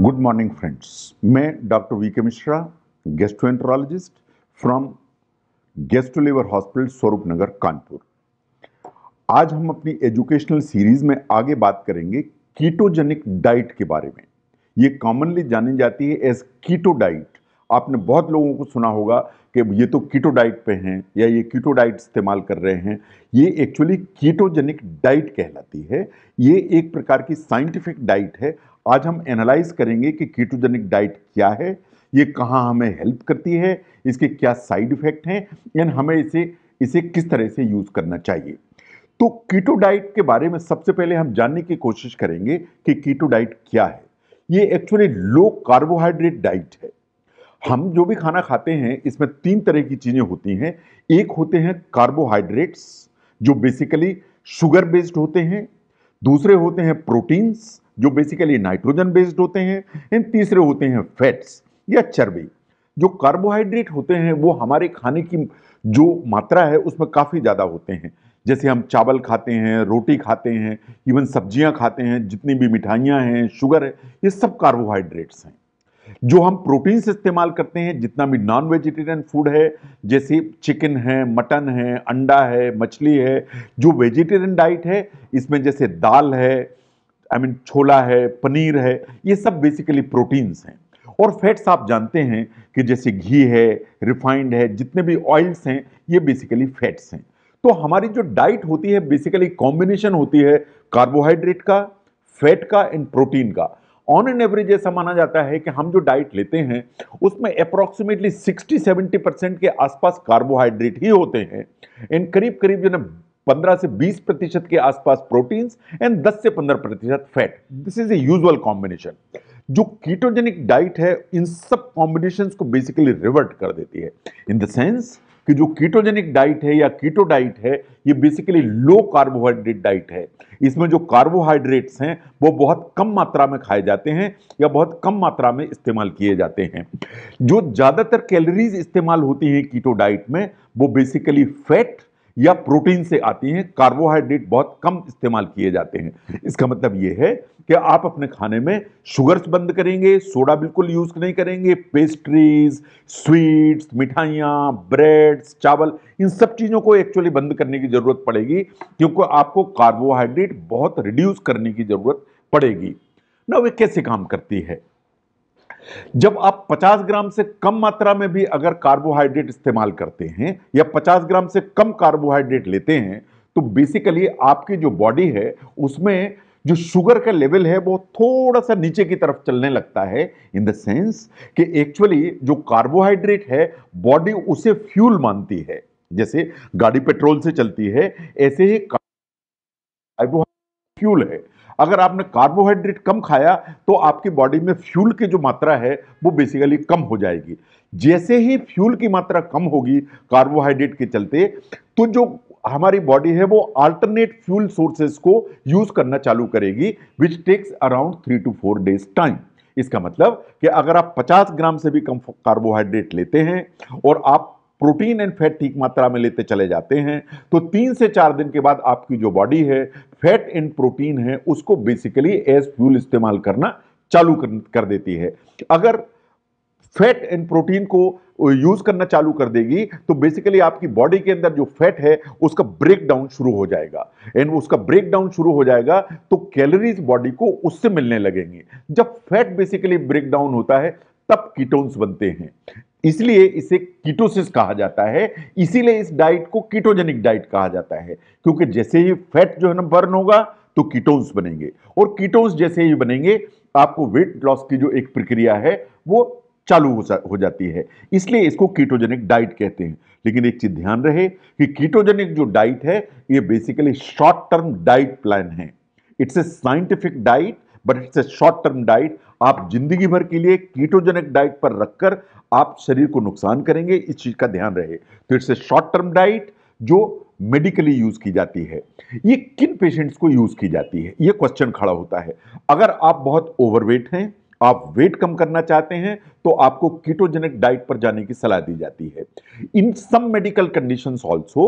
Good morning friends मैं doctor V K Mishra enterologist from gastro liver hospital Swaroop Nagar Kanpur आज हम अपनी एजुकेशनल सीरीज में आगे बात करेंगे कीटोजेनिक डाइट के बारे में ये कॉमनली जानी जाती है एज कीटो डाइट आपने बहुत लोगों को सुना होगा कि ये तो कीटो डाइट पे हैं या ये कीटो डाइट इस्तेमाल कर रहे हैं ये एक्चुअली कीटोजेनिक डाइट कहलाती है ये एक प्रकार की साइंटिफिक डाइट है आज हम एनालाइज करेंगे कि कीटोजेनिक डाइट क्या है ये कहाँ हमें हेल्प करती है इसके क्या साइड इफेक्ट हैं एंड हमें इसे इसे किस तरह से यूज़ करना चाहिए तो कीटो डाइट के बारे में सबसे पहले हम जानने की कोशिश करेंगे कि कीटो डाइट क्या है ये एक्चुअली लो कार्बोहाइड्रेट डाइट है हम जो भी खाना खाते हैं इसमें तीन तरह की चीज़ें होती हैं एक होते हैं कार्बोहाइड्रेट्स जो बेसिकली शुगर बेस्ड होते हैं दूसरे होते हैं प्रोटीन्स जो बेसिकली नाइट्रोजन बेस्ड होते हैं एंड तीसरे होते हैं फैट्स या चर्बी जो कार्बोहाइड्रेट होते हैं वो हमारे खाने की जो मात्रा है उसमें काफ़ी ज़्यादा होते हैं जैसे हम चावल खाते हैं रोटी खाते हैं इवन सब्जियां खाते हैं जितनी भी मिठाइयां हैं शुगर है ये सब कार्बोहाइड्रेट्स हैं जो हम प्रोटीन से इस्तेमाल करते हैं जितना भी नॉन वेजिटेरियन फूड है जैसे चिकन है मटन है अंडा है मछली है जो वेजिटेरियन डाइट है इसमें जैसे दाल है आई मीन छोला है पनीर है ये सब बेसिकली प्रोटीन्स हैं और फैट्स आप जानते हैं कि जैसे घी है रिफाइंड है जितने भी ऑयल्स हैं ये बेसिकली फैट्स हैं तो हमारी जो डाइट होती है बेसिकली कॉम्बिनेशन होती है कार्बोहाइड्रेट का फैट का एंड प्रोटीन का ऑन एन एवरेज ऐसा माना जाता है कि हम जो डाइट लेते हैं उसमें अप्रॉक्सीमेटली 60-70 परसेंट के आसपास कार्बोहाइड्रेट ही होते हैं एंड करीब करीब जो ना 15 से 20 प्रतिशत के आसपास प्रोटीन्स एंड 10 से 15 प्रतिशत fat this is a usual combination जो कीटोजेनिक डाइट है इन सब कॉम्बिनेशन को बेसिकली रिवर्ट कर देती है इन द सेंस कि जो कीटोजेनिक डाइट है या कीटो डाइट है ये बेसिकली लो कार्बोहाइड्रेट डाइट है इसमें जो कार्बोहाइड्रेट्स हैं वो बहुत कम मात्रा में खाए जाते हैं या बहुत कम मात्रा में इस्तेमाल किए जाते हैं जो ज़्यादातर कैलोरीज इस्तेमाल होती हैं कीटो डाइट में वो बेसिकली फैट या प्रोटीन से आती हैं कार्बोहाइड्रेट बहुत कम इस्तेमाल किए जाते हैं इसका मतलब ये है कि आप अपने खाने में शुगर्स बंद करेंगे सोडा बिल्कुल यूज़ नहीं करेंगे पेस्ट्रीज स्वीट्स मिठाइयाँ ब्रेड्स चावल इन सब चीज़ों को एक्चुअली बंद करने की ज़रूरत पड़ेगी क्योंकि आपको कार्बोहाइड्रेट बहुत रिड्यूस करने की ज़रूरत पड़ेगी ना वे कैसे काम करती है जब आप 50 ग्राम से कम मात्रा में भी अगर कार्बोहाइड्रेट इस्तेमाल करते हैं या 50 ग्राम से कम कार्बोहाइड्रेट लेते हैं तो बेसिकली आपकी जो बॉडी है उसमें जो शुगर का लेवल है वो थोड़ा सा नीचे की तरफ चलने लगता है इन द सेंस कि एक्चुअली जो कार्बोहाइड्रेट है बॉडी उसे फ्यूल मानती है जैसे गाड़ी पेट्रोल से चलती है ऐसे ही कार्बोहाइड्रेट फ्यूल है अगर आपने कार्बोहाइड्रेट कम खाया तो आपकी बॉडी में फ्यूल की जो मात्रा है वो बेसिकली कम हो जाएगी जैसे ही फ्यूल की मात्रा कम होगी कार्बोहाइड्रेट के चलते तो जो हमारी बॉडी है वो अल्टरनेट फ्यूल सोर्सेज को यूज करना चालू करेगी which takes around three to four days time इसका मतलब कि अगर आप 50 ग्राम से भी कम कार्बोहाइड्रेट लेते हैं और आप प्रोटीन एंड फैट ठीक मात्रा में लेते चले जाते हैं तो तीन से चार दिन के बाद आपकी जो बॉडी है फैट एंड प्रोटीन है उसको बेसिकली एज फ्यूल इस्तेमाल करना चालू कर देती है अगर फैट एंड प्रोटीन को यूज करना चालू कर देगी तो बेसिकली आपकी बॉडी के अंदर जो फैट है उसका ब्रेक डाउन शुरू हो जाएगा एंड उसका ब्रेक डाउन शुरू हो जाएगा तो कैलोरीज बॉडी को उससे मिलने लगेंगी जब फैट बेसिकली ब्रेक डाउन होता है तब कीटोन्स बनते हैं इसलिए इसे कीटोसिस कहा जाता है इसीलिए इस डाइट को कीटोजेनिक डाइट कहा जाता है क्योंकि जैसे ही फैट जो है ना बर्न होगा तो कीटोन्स बनेंगे और कीटोन्स जैसे ही बनेंगे आपको वेट लॉस की जो एक प्रक्रिया है वो चालू हो जाती है इसलिए इसको कीटोजेनिक डाइट कहते हैं लेकिन एक चीज ध्यान रहे कि कीटोजेनिक जो डाइट है ये basically short term diet plan है it's a scientific diet but it's a short term diet आप जिंदगी भर के लिए कीटोजेनिक डाइट पर रखकर आप शरीर को नुकसान करेंगे इस चीज़ का ध्यान रहे तो it's a short term diet जो मेडिकली यूज़ की जाती है ये किन पेशेंट्स को यूज़ की जाती है ये क्वेश्चन खड़ा होता है अगर आप बहुत ओवरवेट हैं आप वेट कम करना चाहते हैं तो आपको कीटोजेनिक डाइट पर जाने की सलाह दी जाती है in some medical condition also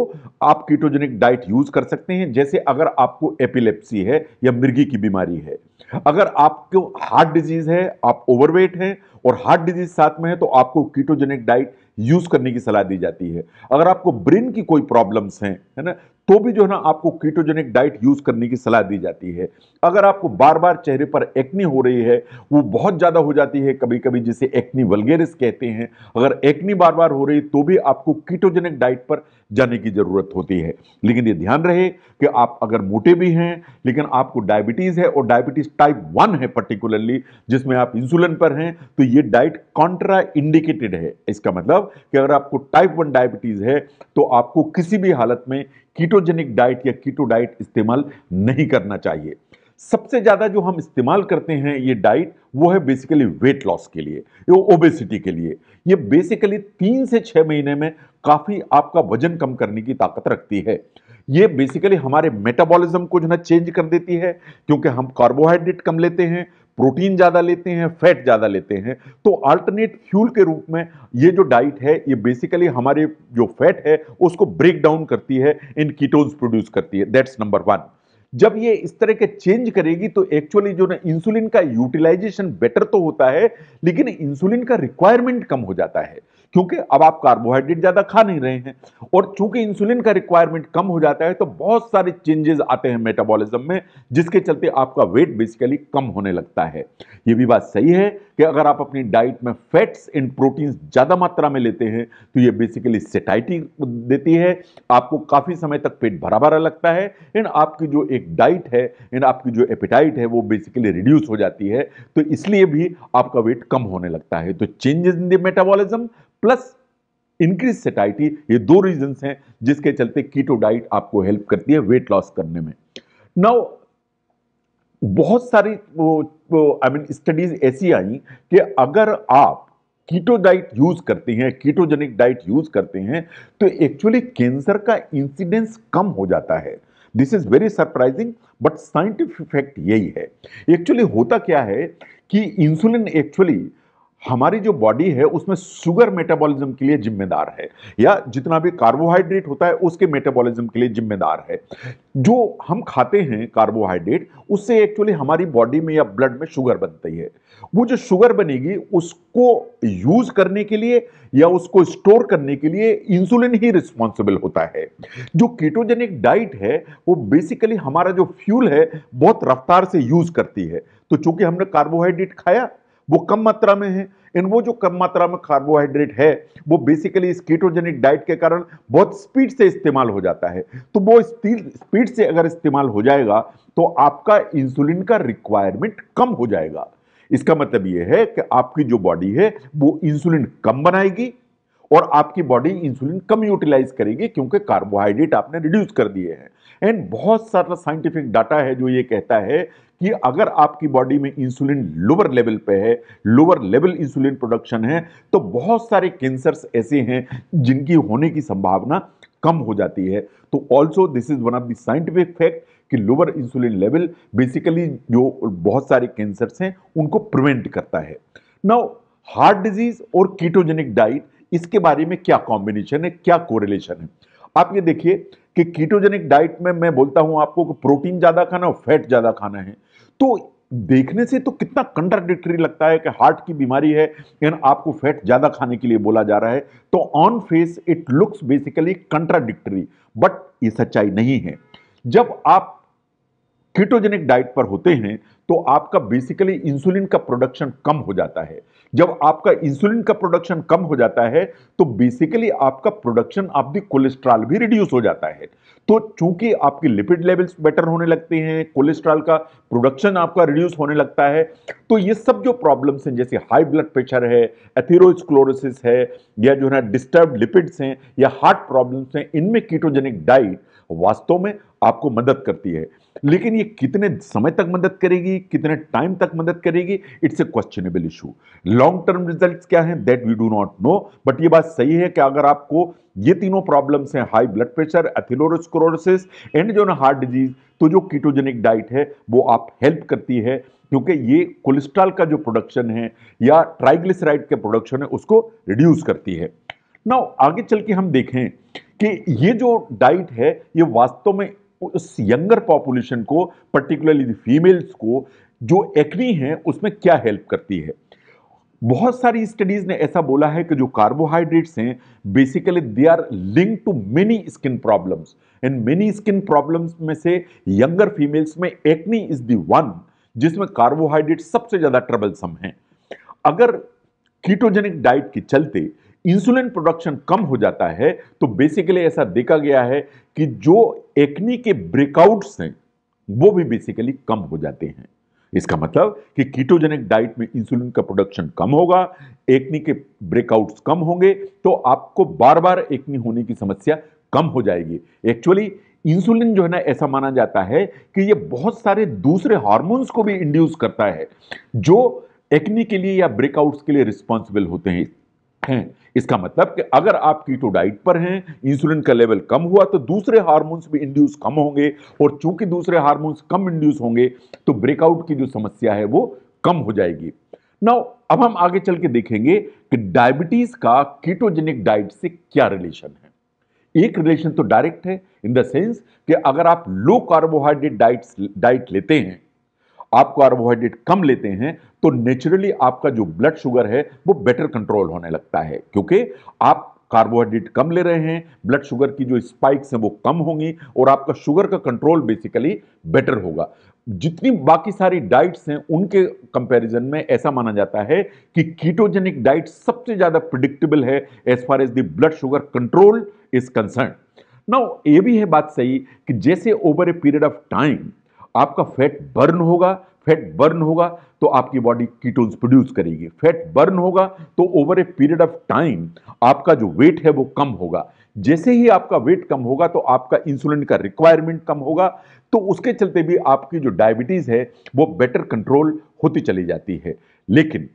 आप कीटोजेनिक डाइट यूज कर सकते हैं जैसे अगर आपको एपिलेप्सी है या मिर्गी की बीमारी है अगर आपको हार्ट डिजीज है आप ओवरवेट हैं और हार्ट डिजीज साथ में है तो आपको कीटोजेनिक डाइट यूज करने की सलाह दी जाती है अगर आपको ब्रेन की कोई प्रॉब्लम्स हैं है ना तो भी जो है ना आपको कीटोजेनिक डाइट यूज़ करने की सलाह दी जाती है अगर आपको बार बार चेहरे पर एक्नी हो रही है वो बहुत ज़्यादा हो जाती है कभी कभी जिसे एक्नी वलगेरिस कहते हैं अगर एक्नी बार बार हो रही तो भी आपको कीटोजेनिक डाइट पर जाने की ज़रूरत होती है लेकिन ये ध्यान रहे कि आप अगर मोटे भी हैं लेकिन आपको डायबिटीज़ है और डायबिटीज़ टाइप वन है पर्टिकुलरली जिसमें आप इंसुलिन पर हैं तो ये डाइट कॉन्ट्रा इंडिकेटेड है इसका मतलब कि अगर आपको टाइप वन डायबिटीज़ है तो आपको किसी भी हालत में कीटोजेनिक डाइट या कीटो डाइट इस्तेमाल नहीं करना चाहिए सबसे ज़्यादा जो हम इस्तेमाल करते हैं ये डाइट वो है बेसिकली वेट लॉस के लिए ओबेसिटी के लिए ये बेसिकली तीन से छह महीने में काफ़ी आपका वजन कम करने की ताकत रखती है ये बेसिकली हमारे मेटाबॉलिज्म को जो ना चेंज कर देती है क्योंकि हम कार्बोहाइड्रेट कम लेते हैं प्रोटीन ज़्यादा लेते हैं फैट ज़्यादा लेते हैं तो अल्टरनेट फ्यूल के रूप में ये जो डाइट है ये बेसिकली हमारे जो फैट है उसको ब्रेक डाउन करती है इन कीटोन्स प्रोड्यूस करती है दैट्स नंबर वन जब ये इस तरह के चेंज करेगी तो एक्चुअली जो ना इंसुलिन का यूटिलाइजेशन बेटर तो होता है लेकिन इंसुलिन का रिक्वायरमेंट कम हो जाता है क्योंकि अब आप कार्बोहाइड्रेट ज़्यादा खा नहीं रहे हैं और चूंकि इंसुलिन का रिक्वायरमेंट कम हो जाता है तो बहुत सारे चेंजेस आते हैं मेटाबॉलिज्म में जिसके चलते आपका वेट बेसिकली कम होने लगता है ये भी बात सही है कि अगर आप अपनी डाइट में फैट्स एंड प्रोटीन्स ज़्यादा मात्रा में लेते हैं तो ये बेसिकली सेटाइटी देती है आपको काफ़ी समय तक पेट भरा भरा लगता है एंड आपकी जो एक डाइट है एंड आपकी जो एपिटाइट है वो बेसिकली रिड्यूस हो जाती है तो इसलिए भी आपका वेट कम होने लगता है तो changes in the metabolism plus increase satiety ये दो रीजन हैं जिसके चलते कीटो डाइट आपको हेल्प करती है वेट लॉस करने में नाउ बहुत सारी आई मीन स्टडीज ऐसी आई कि अगर आप कीटो डाइट यूज करते हैं कीटोजेनिक डाइट यूज करते हैं तो एक्चुअली कैंसर का इंसिडेंस कम हो जाता है this is very surprising but scientific fact यही है एक्चुअली होता क्या है कि इंसुलिन एक्चुअली हमारी जो बॉडी है उसमें शुगर मेटाबॉलिज्म के लिए जिम्मेदार है या जितना भी कार्बोहाइड्रेट होता है उसके मेटाबॉलिज्म के लिए जिम्मेदार है जो हम खाते हैं कार्बोहाइड्रेट उससे एक्चुअली हमारी बॉडी में या ब्लड में शुगर बनती है वो जो शुगर बनेगी उसको यूज करने के लिए या उसको स्टोर करने के लिए इंसुलिन ही रिस्पॉन्सिबल होता है जो कीटोजेनिक डाइट है वो बेसिकली हमारा जो फ्यूल है बहुत रफ्तार से यूज करती है तो चूंकि हमने कार्बोहाइड्रेट खाया वो कम मात्रा में है एंड वो जो कम मात्रा में कार्बोहाइड्रेट है वो बेसिकली इस कीटोजेनिक डाइट के कारण बहुत स्पीड से इस्तेमाल हो जाता है तो वो स्पीड से अगर इस्तेमाल हो जाएगा तो आपका इंसुलिन का रिक्वायरमेंट कम हो जाएगा इसका मतलब ये है कि आपकी जो बॉडी है वो इंसुलिन कम बनाएगी और आपकी बॉडी इंसुलिन कम यूटिलाइज करेगी क्योंकि कार्बोहाइड्रेट आपने रिड्यूस कर दिए हैं एंड बहुत सारा साइंटिफिक डाटा है जो ये कहता है कि अगर आपकी बॉडी में इंसुलिन लोअर लेवल पे है लोअर लेवल इंसुलिन प्रोडक्शन है तो बहुत सारे कैंसर्स ऐसे हैं जिनकी होने की संभावना कम हो जाती है तो also this is one of the scientific fact कि लोअर इंसुलिन लेवल बेसिकली जो बहुत सारे कैंसर्स हैं उनको प्रिवेंट करता है नाउ हार्ट डिजीज और कीटोजेनिक डाइट इसके बारे में क्या कॉम्बिनेशन है क्या कोरिलेशन है आप ये देखिए कि कीटोजेनिक डाइट में मैं बोलता हूं आपको कि प्रोटीन ज़्यादा खाना और फैट ज़्यादा खाना है तो देखने से तो कितना कंट्राडिक्टरी लगता है कि हार्ट की बीमारी है यानी आपको फैट ज़्यादा खाने के लिए बोला जा रहा है तो on face it looks basically contradictory but ये सच्चाई नहीं है जब आप कीटोजेनिक डाइट पर होते हैं तो आपका बेसिकली इंसुलिन का प्रोडक्शन कम हो जाता है जब आपका इंसुलिन का प्रोडक्शन कम हो जाता है तो बेसिकली आपका प्रोडक्शन ऑफ दी कोलेस्ट्रॉल भी रिड्यूस हो जाता है तो चूंकि आपकी लिपिड लेवल्स बेटर होने लगते हैं कोलेस्ट्रॉल का प्रोडक्शन आपका रिड्यूस होने लगता है तो ये सब जो प्रॉब्लम्स हैं जैसे हाई ब्लड प्रेशर है एथेरोस्क्लोरोसिस है या जो है डिस्टर्ब लिपिड्स हैं या हार्ट प्रॉब्लम्स हैं इनमें कीटोजेनिक डाइट वास्तव में आपको मदद करती है लेकिन ये कितने समय तक मदद करेगी कितने टाइम तक मदद करेगी it's a questionable issue long term results क्या हैं that we do not know but ये बात सही है कि अगर आपको ये तीनों प्रॉब्लम्स हैं high blood pressure atherosclerosis and जो ना हार्ट डिजीज तो जो कीटोजेनिक डाइट है वो आप हेल्प करती है क्योंकि ये कोलेस्ट्रॉल का जो प्रोडक्शन है या ट्राइग्लिसराइड के प्रोडक्शन है उसको रिड्यूस करती है ना आगे चल के हम देखें कि ये जो डाइट है ये वास्तव में उस यंगर पॉपुलेशन को पर्टिकुलरली फीमेल्स को जो एक्नी है उसमें क्या हेल्प करती है बहुत सारी स्टडीज ने ऐसा बोला है कि जो कार्बोहाइड्रेट्स हैं basically they are link to many skin problems and many skin problems में से यंगर फीमेल्स में एक्नी इज दी वन जिसमें कार्बोहाइड्रेट सबसे ज़्यादा ट्रबलसम है अगर कीटोजेनिक डाइट के चलते इंसुलिन प्रोडक्शन कम हो जाता है तो बेसिकली ऐसा देखा गया है कि जो एक्नी के ब्रेकआउट्स हैं वो भी बेसिकली कम हो जाते हैं इसका मतलब कि कीटोजेनिक डाइट में इंसुलिन का प्रोडक्शन कम होगा एक्नी के ब्रेकआउट्स कम होंगे तो आपको बार बार एक्नी होने की समस्या कम हो जाएगी एक्चुअली इंसुलिन जो है ना ऐसा माना जाता है कि ये बहुत सारे दूसरे हार्मोन्स को भी इंड्यूस करता है जो एक्नी के लिए या ब्रेकआउट्स के लिए रिस्पॉन्सिबल होते हैं हैं इसका मतलब कि अगर आप कीटो डाइट पर हैं इंसुलिन का लेवल कम हुआ तो दूसरे हार्मोन्स भी इंड्यूस कम होंगे और चूंकि दूसरे हार्मोन्स कम इंड्यूस होंगे तो ब्रेकआउट की जो समस्या है वो कम हो जाएगी नाउ अब हम आगे चल के देखेंगे कि डायबिटीज का कीटोजेनिक डाइट से क्या रिलेशन है एक रिलेशन तो डायरेक्ट है इन द सेंस कि अगर आप लो कार्बोहाइड्रेट डाइट डाइट लेते हैं आप कार्बोहाइड्रेट कम लेते हैं तो नेचुरली आपका जो ब्लड शुगर है वो बेटर कंट्रोल होने लगता है क्योंकि आप कार्बोहाइड्रेट कम ले रहे हैं ब्लड शुगर की जो स्पाइक्स हैं वो कम होंगी और आपका शुगर का कंट्रोल बेसिकली बेटर होगा जितनी बाकी सारी डाइट्स हैं उनके कंपैरिजन में ऐसा माना जाता है कि कीटोजेनिक डाइट सबसे ज़्यादा प्रिडिक्टेबल है as far as the blood sugar control is concern ना ये भी है बात सही कि जैसे over a period of time आपका फैट बर्न होगा फैट बर्न होगा तो आपकी बॉडी कीटोन्स प्रोड्यूस करेगी फैट बर्न होगा तो over a period of time आपका जो वेट है वो कम होगा जैसे ही आपका वेट कम होगा तो आपका इंसुलिन का रिक्वायरमेंट कम होगा तो उसके चलते भी आपकी जो डायबिटीज़ है वो बेटर कंट्रोल होती चली जाती है लेकिन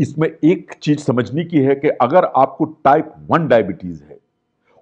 इसमें एक चीज़ समझने की है कि अगर आपको टाइप वन डायबिटीज़ है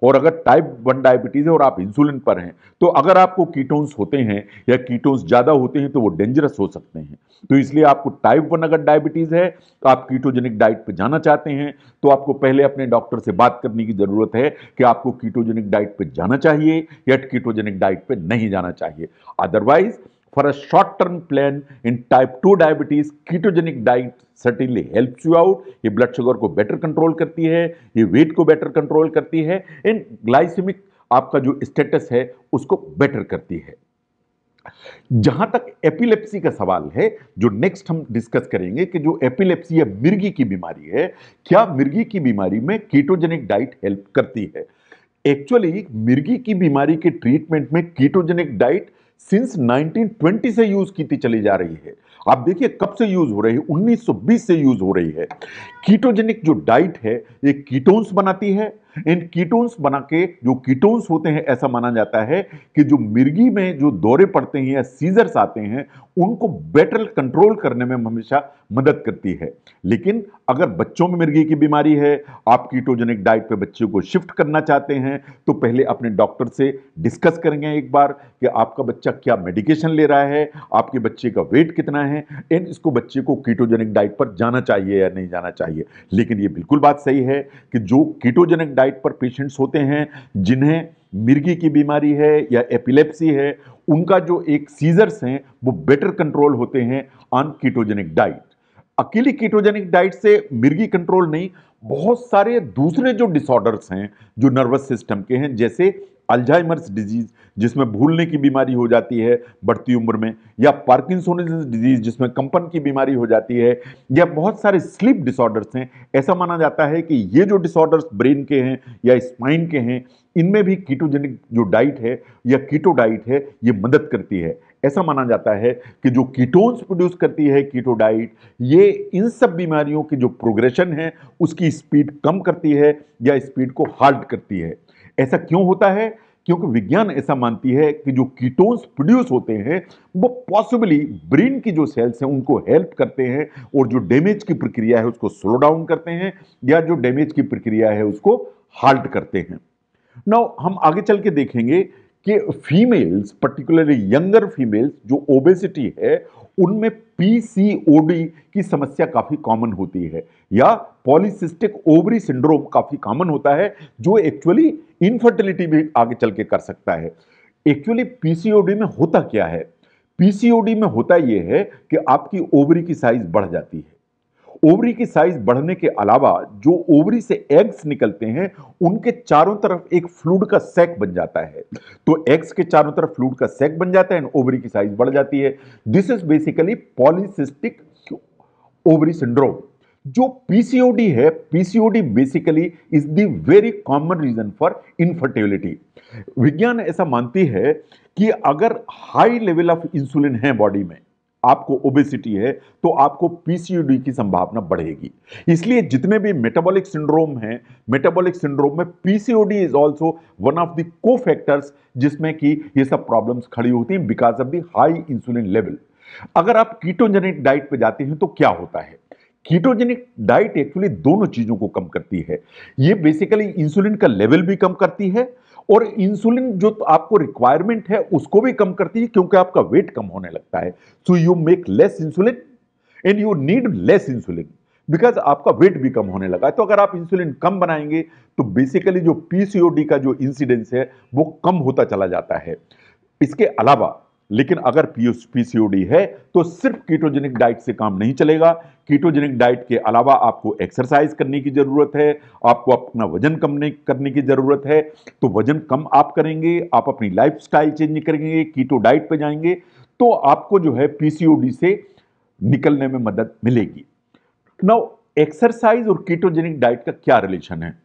और अगर टाइप वन डायबिटीज़ है और आप इंसुलिन पर हैं तो अगर आपको कीटोन्स होते हैं या कीटोन्स ज़्यादा होते हैं तो वो डेंजरस हो सकते हैं तो इसलिए आपको टाइप वन अगर डायबिटीज़ है तो आप कीटोजेनिक डाइट पर जाना चाहते हैं तो आपको पहले अपने डॉक्टर से बात करने की ज़रूरत है कि आपको कीटोजेनिक डाइट पर जाना चाहिए या कीटोजेनिक डाइट पर नहीं जाना चाहिए otherwise for a short-term plan in type 2 diabetes, ketogenic diet certainly helps you out. ye blood sugar ko better control karti hai ye weight ko better control karti hai in glycemic aapka jo status hai usko better karti hai जहां तक epilepsy का सवाल है जो next हम discuss करेंगे कि जो एपिलेप्सी या मिर्गी की बीमारी है क्या मिर्गी की बीमारी में कीटोजेनिक डाइट हेल्प करती है एक्चुअली मिर्गी की बीमारी के ट्रीटमेंट में कीटोजेनिक डाइट सिंस 1920 से यूज की चली जा रही है आप देखिए कब से यूज हो रही है 1920 से यूज हो रही है कीटोजेनिक जो डाइट है ये कीटोन्स बनाती है इन कीटोन्स बना के जो कीटोन्स होते हैं ऐसा माना जाता है कि जो मिर्गी में जो दौरे पड़ते हैं या सीजर्स आते हैं उनको बेटर कंट्रोल करने में हमेशा मदद करती है लेकिन अगर बच्चों में मिर्गी की बीमारी है आप कीटोजेनिक डाइट पे बच्चे को शिफ्ट करना चाहते हैं तो पहले अपने डॉक्टर से डिस्कस करेंगे एक बार कि आपका बच्चा क्या मेडिकेशन ले रहा है आपके बच्चे का वेट कितना है एंड इसको बच्चे को कीटोजेनिक डाइट पर जाना चाहिए या नहीं जाना चाहिए लेकिन ये बिल्कुल बात सही है कि जो कीटोजेनिक डाइट डाइट पर पेशेंट्स होते हैं जिन्हें मिर्गी की बीमारी है या एपिलेप्सी है उनका जो एक सीजर्स हैं वो बेटर कंट्रोल होते हैं ऑन कीटोजेनिक डाइट अकेली कीटोजेनिक डाइट से मिर्गी कंट्रोल नहीं बहुत सारे दूसरे जो डिसऑर्डर्स हैं जो नर्वस सिस्टम के हैं जैसे अल्जाइमर्स डिजीज जिसमें भूलने की बीमारी हो जाती है बढ़ती उम्र में या पार्किसोन डिजीज जिसमें कंपन की बीमारी हो जाती है या बहुत सारे स्लीप डिसऑर्डर्स हैं ऐसा माना जाता है कि ये जो डिसऑर्डर्स ब्रेन के हैं या स्पाइन के हैं इनमें भी कीटोजेनिक जो डाइट है या कीटो डाइट है ये मदद करती है ऐसा माना जाता है कि जो कीटोन्स प्रोड्यूस करती है कीटो डाइट ये इन सब बीमारियों की जो प्रोग्रेशन है उसकी स्पीड कम करती है या स्पीड को हार्ड करती है ऐसा क्यों होता है क्योंकि विज्ञान ऐसा मानती है कि जो कीटोन्स प्रोड्यूस होते हैं वो पॉसिबली ब्रेन की जो सेल्स हैं उनको हेल्प करते हैं और जो डैमेज की प्रक्रिया है उसको स्लो डाउन करते हैं या जो डैमेज की प्रक्रिया है उसको हाल्ट करते हैं नाउ हम आगे चल के देखेंगे कि फीमेल्स पर्टिकुलरली यंगर फीमेल्स जो ओबेसिटी है उनमें पीसीओडी की समस्या काफ़ी कॉमन होती है या पॉलिसिस्टिक ओवरी सिंड्रोम काफ़ी कॉमन होता है जो एक्चुअली इनफर्टिलिटी भी आगे चल के कर सकता है एक्चुअली पीसीओडी में होता क्या है पीसीओडी में होता यह है कि आपकी ओवरी की साइज बढ़ जाती है ओवरी की साइज बढ़ने के अलावा जो ओवरी से एग्स निकलते हैं उनके चारों तरफ एक फ्लूड का सेक बन जाता है तो एग्स के चारों तरफ फ्लूड का सेक बन जाता है एंड ओवरी की साइज बढ़ जाती है this is basically polycystic ovary syndrome जो पीसीओडी है PCOD basically is the very common reason for infertility विज्ञान ऐसा मानती है कि अगर हाई लेवल ऑफ इंसुलिन है बॉडी में आपको ओबेसिटी है तो आपको पीसीयूडी की संभावना बढ़ेगी इसलिए जितने भी मेटाबॉलिक सिंड्रोम हैं मेटाबॉलिक सिंड्रोम में PCOD is also one of the co factors जिसमें कि ये सब प्रॉब्लम्स खड़ी होती हैं because of the high insulin level अगर आप कीटोजेनिक डाइट पर जाते हैं तो क्या होता है कीटोजेनिक डाइट एक्चुअली दोनों चीजों को कम करती है ये बेसिकली इंसुलिन का लेवल भी कम करती है और इंसुलिन जो आपको रिक्वायरमेंट है उसको भी कम करती है क्योंकि आपका वेट कम होने लगता है so you make less insulin and you need less insulin because आपका वेट भी कम होने लगा है तो अगर आप इंसुलिन कम बनाएंगे तो बेसिकली जो पीसीओडी का जो इंसिडेंस है वो कम होता चला जाता है इसके अलावा लेकिन अगर पीसीओडी है तो सिर्फ कीटोजेनिक डाइट से काम नहीं चलेगा कीटोजेनिक डाइट के अलावा आपको एक्सरसाइज करने की ज़रूरत है आपको अपना वजन कम करने की ज़रूरत है तो वजन कम आप करेंगे आप अपनी लाइफ चेंज करेंगे कीटो डाइट पर जाएंगे तो आपको जो है पीसीओडी से निकलने में मदद मिलेगी नाउ एक्सरसाइज और कीटोजेनिक डाइट का क्या रिलेशन है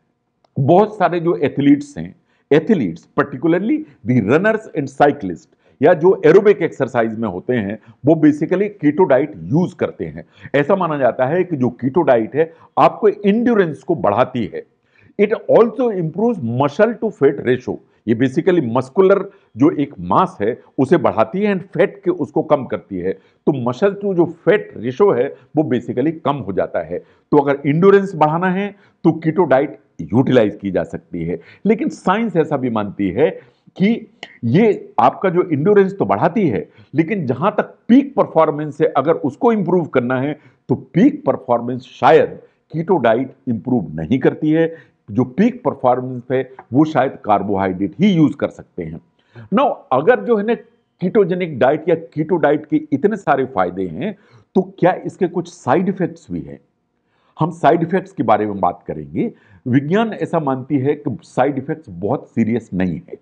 बहुत सारे जो एथलीट्स हैं athletes particularly the runners and cyclist या जो एरोबिक एक्सरसाइज में होते हैं वो बेसिकली कीटो डाइट यूज करते हैं ऐसा माना जाता है कि जो कीटो डाइट है आपको इंड्योरेंस को बढ़ाती है it also improve muscle to fat ratio ये बेसिकली मस्कुलर जो एक मास है उसे बढ़ाती है एंड फैट के उसको कम करती है तो मसल टू जो फैट रेशो है वो बेसिकली कम हो जाता है तो अगर इंड्योरेंस बढ़ाना है तो कीटो डाइट यूटिलाइज की जा सकती है लेकिन साइंस ऐसा भी मानती है कि ये आपका जो इंडोरेंस तो बढ़ाती है लेकिन जहां तक पीक परफॉर्मेंस है अगर उसको इंप्रूव करना है तो पीक परफॉर्मेंस शायद कीटो डाइट इंप्रूव नहीं करती है जो पीक परफॉर्मेंस है वो शायद कार्बोहाइड्रेट ही यूज कर सकते हैं नौ अगर जो है ना कीटोजेनिक डाइट या कीटो डाइट के इतने सारे फायदे हैं तो क्या इसके कुछ साइड इफेक्ट्स भी हैं हम साइड इफेक्ट्स के बारे में बात करेंगे विज्ञान ऐसा मानती है कि साइड इफेक्ट्स बहुत सीरियस नहीं है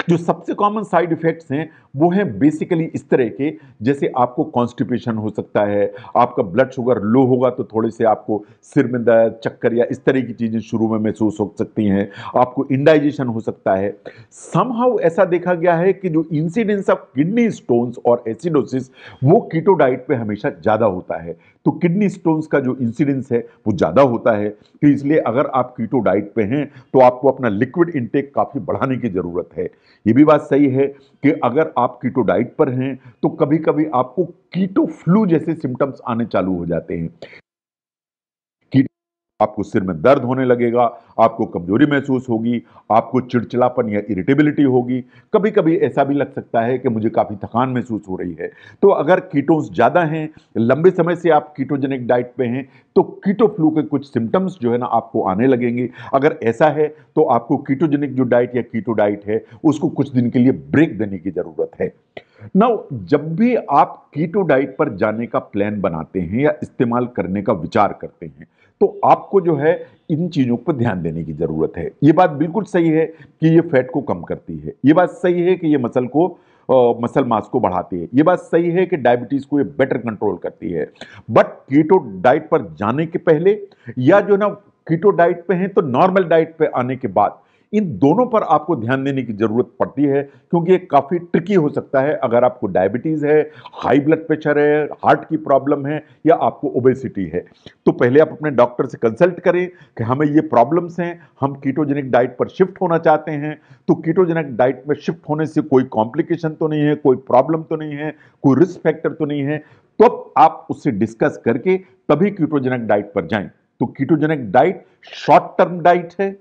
जो सबसे कॉमन साइड इफ़ेक्ट्स हैं वो हैं बेसिकली इस तरह के जैसे आपको कॉन्स्टिपेशन हो सकता है आपका ब्लड शुगर लो होगा तो थोड़े से आपको सिर में दर्द चक्कर या इस तरह की चीज़ें शुरू में महसूस हो सकती हैं आपको इंडाइजेशन हो सकता है समहाउ ऐसा देखा गया है कि जो इंसिडेंस ऑफ किडनी स्टोन्स और एसिडोसिस वो कीटो डाइट पर हमेशा ज़्यादा होता है तो किडनी स्टोन्स का जो इंसिडेंस है वो ज़्यादा होता है तो इसलिए अगर आप कीटो डाइट पे हैं तो आपको अपना लिक्विड इंटेक काफ़ी बढ़ाने की ज़रूरत है ये भी बात सही है कि अगर आप कीटो डाइट पर हैं तो कभी कभी आपको कीटो फ्लू जैसे सिम्टम्स आने चालू हो जाते हैं आपको सिर में दर्द होने लगेगा आपको कमजोरी महसूस होगी आपको चिड़चिड़ापन या इरिटेबिलिटी होगी कभी कभी ऐसा भी लग सकता है कि मुझे काफ़ी थकान महसूस हो रही है तो अगर कीटोन्स ज़्यादा हैं लंबे समय से आप कीटोजेनिक डाइट पे हैं तो कीटो फ्लू के कुछ सिम्टम्स जो है ना आपको आने लगेंगे अगर ऐसा है तो आपको कीटोजेनिक जो डाइट या कीटो डाइट है उसको कुछ दिन के लिए ब्रेक देने की ज़रूरत है नाउ जब भी आप कीटो डाइट पर जाने का प्लान बनाते हैं या इस्तेमाल करने का विचार करते हैं तो आपको जो है इन चीज़ों पर ध्यान देने की ज़रूरत है ये बात बिल्कुल सही है कि ये फैट को कम करती है ये बात सही है कि ये मसल को मसल मास को बढ़ाती है ये बात सही है कि डायबिटीज़ को ये बेटर कंट्रोल करती है बट कीटो डाइट पर जाने के पहले या जो ना कीटो डाइट पे हैं तो नॉर्मल डाइट पे आने के बाद इन दोनों पर आपको ध्यान देने की ज़रूरत पड़ती है क्योंकि ये काफ़ी ट्रिकी हो सकता है अगर आपको डायबिटीज़ है हाई ब्लड प्रेशर है हार्ट की प्रॉब्लम है या आपको ओबेसिटी है तो पहले आप अपने डॉक्टर से कंसल्ट करें कि हमें ये प्रॉब्लम्स हैं हम कीटोजेनिक डाइट पर शिफ्ट होना चाहते हैं तो कीटोजेनिक डाइट में शिफ्ट होने से कोई कॉम्प्लिकेशन तो नहीं है कोई प्रॉब्लम तो नहीं है कोई रिस्क फैक्टर तो नहीं है तो आप उससे डिस्कस करके तभी कीटोजेनिक डाइट पर जाएं तो ketogenic diet short term diet है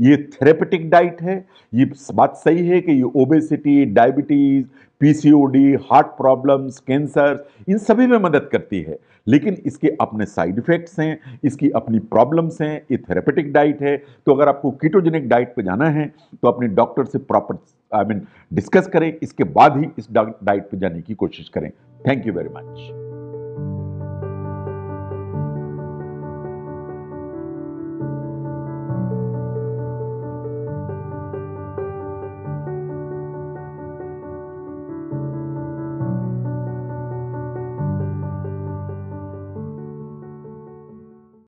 ये थेरेपेटिक डाइट है ये बात सही है कि ये obesity diabetes PCOD heart problems cancer इन सभी में मदद करती है लेकिन इसके अपने साइड इफ़ेक्ट्स हैं इसकी अपनी प्रॉब्लम्स हैं ये थेरेपेटिक डाइट है तो अगर आपको कीटोजेनिक डाइट पे जाना है तो अपने डॉक्टर से प्रॉपर आई मीन डिस्कस करें इसके बाद ही इस डाइट पर जाने की कोशिश करें थैंक यू वेरी मच